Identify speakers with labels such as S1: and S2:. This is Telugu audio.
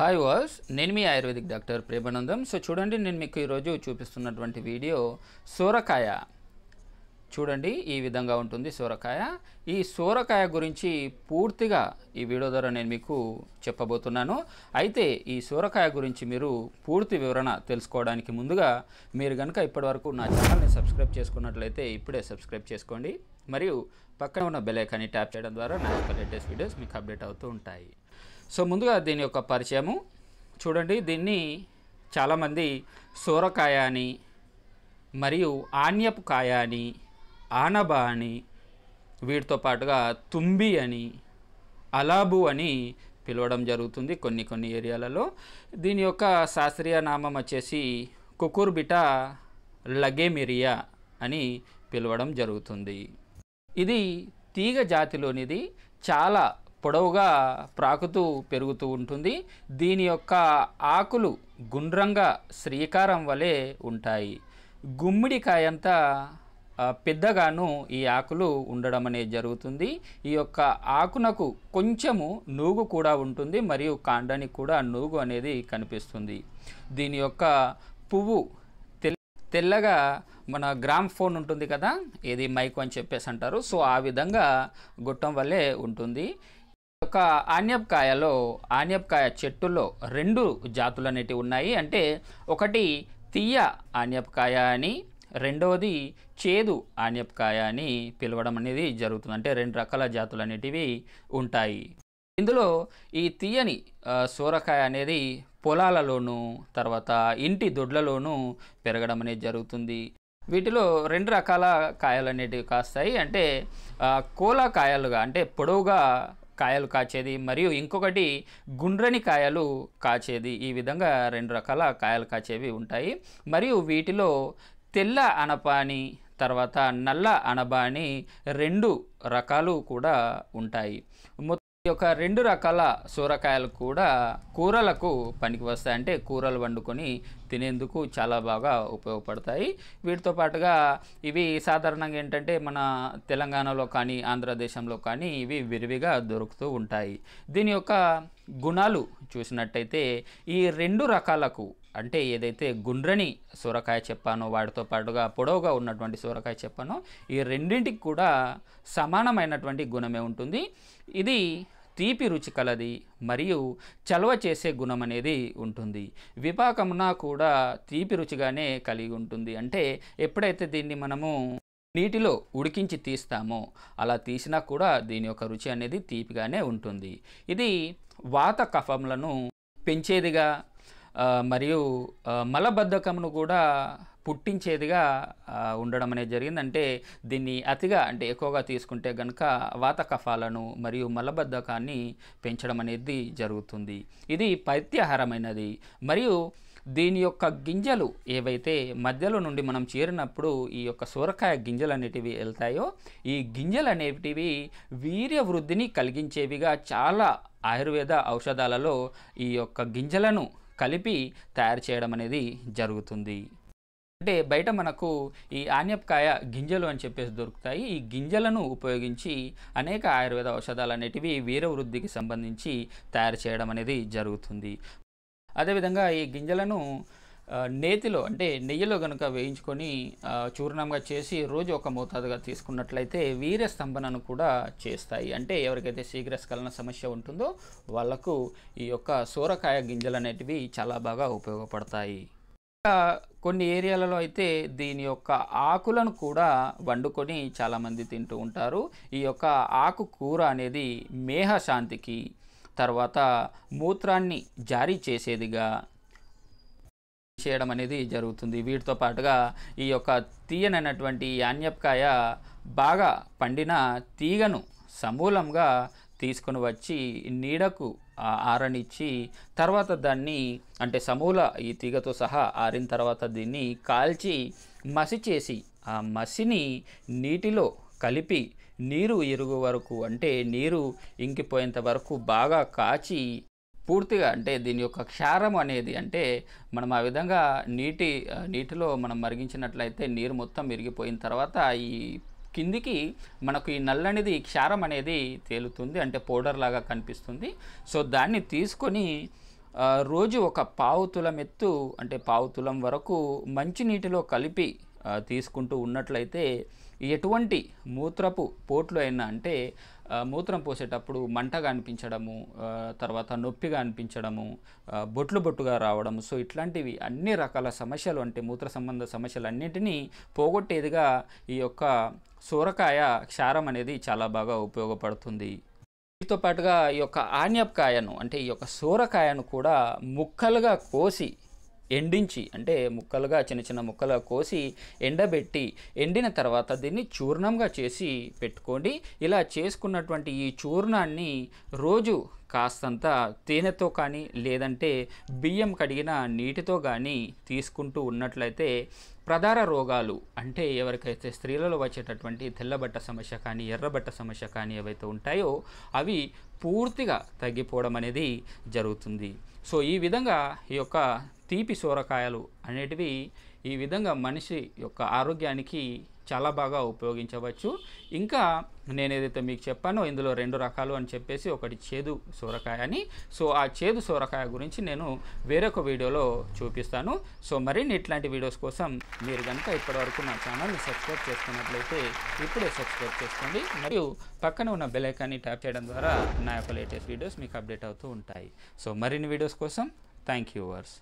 S1: హాయ్ వాస్ నేను మీ ఆయుర్వేదిక్ డాక్టర్ ప్రేమానందం సో చూడండి నేను మీకు ఈరోజు చూపిస్తున్నటువంటి వీడియో సూరకాయ చూడండి ఈ విధంగా ఉంటుంది సూరకాయ ఈ సూరకాయ గురించి పూర్తిగా ఈ వీడియో ద్వారా నేను మీకు చెప్పబోతున్నాను అయితే ఈ సూరకాయ గురించి మీరు పూర్తి వివరణ తెలుసుకోవడానికి ముందుగా మీరు కనుక ఇప్పటివరకు నా ఛానల్ని సబ్స్క్రైబ్ చేసుకున్నట్లయితే ఇప్పుడే సబ్స్క్రైబ్ చేసుకోండి మరియు పక్కన ఉన్న బెల్ ఐకాన్ని ట్యాప్ చేయడం ద్వారా నా యొక్క లేటెస్ట్ వీడియోస్ మీకు అప్డేట్ అవుతూ ఉంటాయి సో ముందుగా దీని యొక్క పరిచయము చూడండి దీన్ని చాలామంది సూరకాయ అని మరియు ఆన్యపు కాయ అని ఆనబ అని వీటితో పాటుగా తుంబి అని అలాబు అని పిలవడం జరుగుతుంది కొన్ని కొన్ని ఏరియాలలో దీని యొక్క శాస్త్రీయ నామం వచ్చేసి కుకుర్బిటా లగేమిరియా అని పిలవడం జరుగుతుంది ఇది తీగ జాతిలోనిది చాలా పొడవుగా ప్రాకుతూ పెరుగుతూ ఉంటుంది దీని యొక్క ఆకులు గుండ్రంగా శ్రీకారం వలె ఉంటాయి అంతా పెద్దగాను ఈ ఆకులు ఉండడం అనేది జరుగుతుంది ఈ యొక్క ఆకునకు కొంచెము నూగు కూడా ఉంటుంది మరియు కాండానికి కూడా నూగు అనేది కనిపిస్తుంది దీని యొక్క పువ్వు తెల్లగా మన గ్రామ్ ఫోన్ ఉంటుంది కదా ఇది మైక్ అని చెప్పేసి అంటారు సో ఆ విధంగా గుట్టం వల్లే ఉంటుంది ఒక ఆన్యపకాయలో ఆన్యపకాయ చెట్టులో రెండు జాతులు అనేటివి ఉన్నాయి అంటే ఒకటి తీయ ఆన్యపకాయ అని రెండవది చేదు ఆన్యపకాయ అని పిలవడం అనేది జరుగుతుంది అంటే రెండు రకాల జాతులు అనేటివి ఉంటాయి ఇందులో ఈ తీయని సూరకాయ అనేది పొలాలలోనూ తర్వాత ఇంటి దొడ్లలోనూ పెరగడం అనేది జరుగుతుంది వీటిలో రెండు రకాల కాయలు అనేటివి కాస్తాయి అంటే కోలా కాయలుగా అంటే పొడవుగా కాయలు కాచేది మరియు ఇంకొకటి గుండ్రని కాయలు కాచేది ఈ విధంగా రెండు రకాల కాయలు కాచేవి ఉంటాయి మరియు వీటిలో తెల్ల అనపాని తర్వాత నల్ల అనబాని రెండు రకాలు కూడా ఉంటాయి ఈ యొక్క రెండు రకాల సూరకాయలు కూడా కూరలకు పనికి వస్తాయి అంటే కూరలు వండుకొని తినేందుకు చాలా బాగా ఉపయోగపడతాయి వీటితో పాటుగా ఇవి సాధారణంగా ఏంటంటే మన తెలంగాణలో కానీ ఆంధ్రదేశంలో కానీ ఇవి విరివిగా దొరుకుతూ ఉంటాయి దీని యొక్క గుణాలు చూసినట్టయితే ఈ రెండు రకాలకు అంటే ఏదైతే గుండ్రని సూరకాయ చెప్పానో వాటితో పాటుగా పొడవుగా ఉన్నటువంటి సూరకాయ చెప్పానో ఈ రెండింటికి కూడా సమానమైనటువంటి గుణమే ఉంటుంది ఇది తీపి రుచి కలది మరియు చలవ చేసే గుణం అనేది ఉంటుంది విపాకమున కూడా తీపి రుచిగానే కలిగి ఉంటుంది అంటే ఎప్పుడైతే దీన్ని మనము నీటిలో ఉడికించి తీస్తామో అలా తీసినా కూడా దీని యొక్క రుచి అనేది తీపిగానే ఉంటుంది ఇది వాత కఫములను పెంచేదిగా మరియు మలబద్ధకమును కూడా పుట్టించేదిగా ఉండడం అనేది జరిగింది అంటే దీన్ని అతిగా అంటే ఎక్కువగా తీసుకుంటే కనుక వాత కఫాలను మరియు మలబద్ధకాన్ని పెంచడం అనేది జరుగుతుంది ఇది పైత్యహారమైనది మరియు దీని యొక్క గింజలు ఏవైతే మధ్యలో నుండి మనం చేరినప్పుడు ఈ యొక్క సొరకాయ గింజలు అనేటివి వెళ్తాయో ఈ గింజలు అనేటివి వీర్య వృద్ధిని కలిగించేవిగా చాలా ఆయుర్వేద ఔషధాలలో ఈ యొక్క గింజలను కలిపి తయారు చేయడం అనేది జరుగుతుంది అంటే బయట మనకు ఈ ఆన్యపకాయ గింజలు అని చెప్పేసి దొరుకుతాయి ఈ గింజలను ఉపయోగించి అనేక ఆయుర్వేద ఔషధాలు అనేటివి వీర వృద్ధికి సంబంధించి తయారు చేయడం అనేది జరుగుతుంది అదేవిధంగా ఈ గింజలను నేతిలో అంటే నెయ్యిలో కనుక వేయించుకొని చూర్ణంగా చేసి రోజు ఒక మోతాదుగా తీసుకున్నట్లయితే వీర స్తంభనను కూడా చేస్తాయి అంటే ఎవరికైతే శీఘ్రస్ఖలన సమస్య ఉంటుందో వాళ్లకు ఈ యొక్క సూరకాయ గింజలు అనేటివి చాలా బాగా ఉపయోగపడతాయి కొన్ని ఏరియాలలో అయితే దీని యొక్క ఆకులను కూడా వండుకొని చాలామంది తింటూ ఉంటారు ఈ యొక్క ఆకు కూర అనేది మేహశాంతికి తర్వాత మూత్రాన్ని జారీ చేసేదిగా చేయడం అనేది జరుగుతుంది వీటితో పాటుగా ఈ యొక్క తీయనైనటువంటి యాన్యపకాయ బాగా పండిన తీగను సమూలంగా తీసుకుని వచ్చి నీడకు ఆరనిచ్చి తర్వాత దాన్ని అంటే సమూల ఈ తీగతో సహా ఆరిన తర్వాత దీన్ని కాల్చి మసి చేసి ఆ మసిని నీటిలో కలిపి నీరు ఇరుగు వరకు అంటే నీరు ఇంకిపోయేంత వరకు బాగా కాచి పూర్తిగా అంటే దీని యొక్క క్షారం అనేది అంటే మనం ఆ విధంగా నీటి నీటిలో మనం మరిగించినట్లయితే నీరు మొత్తం విరిగిపోయిన తర్వాత ఈ కిందికి మనకు ఈ నల్లనిది క్షారం అనేది తేలుతుంది అంటే పౌడర్ లాగా కనిపిస్తుంది సో దాన్ని తీసుకొని రోజు ఒక పావు తులం ఎత్తు అంటే పావు తులం వరకు మంచినీటిలో కలిపి తీసుకుంటూ ఉన్నట్లయితే ఎటువంటి మూత్రపు పోట్లు అయినా అంటే మూత్రం పోసేటప్పుడు మంటగా అనిపించడము తర్వాత నొప్పిగా అనిపించడము బొట్లు బొట్టుగా రావడం సో ఇట్లాంటివి అన్ని రకాల సమస్యలు అంటే మూత్ర సంబంధ సమస్యలు అన్నింటినీ పోగొట్టేదిగా ఈ యొక్క సూరకాయ క్షారం అనేది చాలా బాగా ఉపయోగపడుతుంది వీటితో పాటుగా ఈ యొక్క ఆన్యపకాయను అంటే ఈ యొక్క సూరకాయను కూడా ముక్కలుగా కోసి ఎండించి అంటే ముక్కలుగా చిన్న చిన్న ముక్కలుగా కోసి ఎండబెట్టి ఎండిన తర్వాత దీన్ని చూర్ణంగా చేసి పెట్టుకోండి ఇలా చేసుకున్నటువంటి ఈ చూర్ణాన్ని రోజు కాస్తంత తేనెతో కానీ లేదంటే బియ్యం కడిగిన నీటితో కానీ తీసుకుంటూ ఉన్నట్లయితే ప్రధాన రోగాలు అంటే ఎవరికైతే స్త్రీలలో వచ్చేటటువంటి తెల్లబట్ట సమస్య కానీ ఎర్రబట్ట సమస్య కానీ ఏవైతే ఉంటాయో అవి పూర్తిగా తగ్గిపోవడం అనేది జరుగుతుంది సో ఈ విధంగా ఈ యొక్క తీపి సొరకాయలు అనేటివి ఈ విధంగా మనిషి యొక్క ఆరోగ్యానికి చాలా బాగా ఉపయోగించవచ్చు ఇంకా నేను ఏదైతే మీకు చెప్పానో ఇందులో రెండు రకాలు అని చెప్పేసి ఒకటి చేదు సోరకాయ అని సో ఆ చేదు సోరకాయ గురించి నేను వేరొక వీడియోలో చూపిస్తాను సో మరిన్ని ఇట్లాంటి వీడియోస్ కోసం మీరు కనుక ఇప్పటివరకు నా ఛానల్ని సబ్స్క్రైబ్ చేసుకున్నట్లయితే ఇప్పుడే సబ్స్క్రైబ్ చేసుకోండి మరియు పక్కన ఉన్న బెల్ ట్యాప్ చేయడం ద్వారా నా యొక్క లేటెస్ట్ వీడియోస్ మీకు అప్డేట్ అవుతూ ఉంటాయి సో మరిన్ని వీడియోస్ కోసం థ్యాంక్ యూ వర్స్